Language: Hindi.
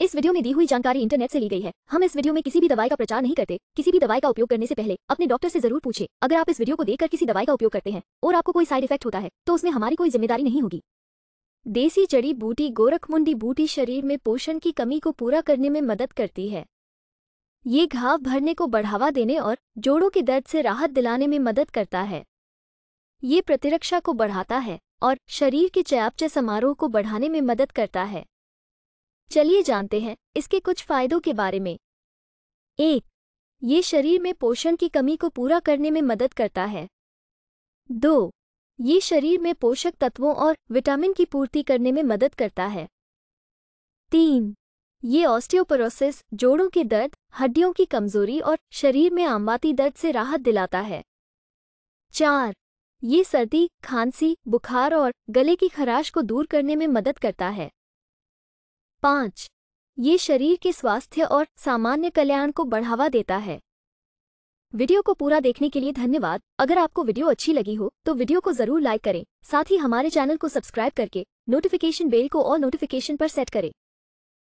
इस वीडियो में दी हुई जानकारी इंटरनेट से ली गई है हम इस वीडियो में किसी भी दवाई का प्रचार नहीं करते किसी भी दवाई का उपयोग करने से पहले अपने डॉक्टर से जरूर पूछे अगर आप इस वीडियो को देखकर किसी दवाई का उपयोग करते हैं और आपको कोई साइड इफेक्ट होता है तो उसमें हमारी कोई जिम्मेदारी नहीं होगी देसी जड़ी बूटी गोरखमुंडी बूटी शरीर में पोषण की कमी को पूरा करने में मदद करती है ये घाव भरने को बढ़ावा देने और जोड़ों के दर्द से राहत दिलाने में मदद करता है ये प्रतिरक्षा को बढ़ाता है और शरीर के चयापचय समारोह को बढ़ाने में मदद करता है चलिए जानते हैं इसके कुछ फायदों के बारे में एक ये शरीर में पोषण की कमी को पूरा करने में मदद करता है दो ये शरीर में पोषक तत्वों और विटामिन की पूर्ति करने में मदद करता है तीन ये ऑस्टियोपोरोसिस जोड़ों के दर्द हड्डियों की कमजोरी और शरीर में आमवाती दर्द से राहत दिलाता है चार ये सर्दी खांसी बुखार और गले की खराश को दूर करने में मदद करता है पाँच ये शरीर के स्वास्थ्य और सामान्य कल्याण को बढ़ावा देता है वीडियो को पूरा देखने के लिए धन्यवाद अगर आपको वीडियो अच्छी लगी हो तो वीडियो को जरूर लाइक करें साथ ही हमारे चैनल को सब्सक्राइब करके नोटिफिकेशन बेल को और नोटिफिकेशन पर सेट करें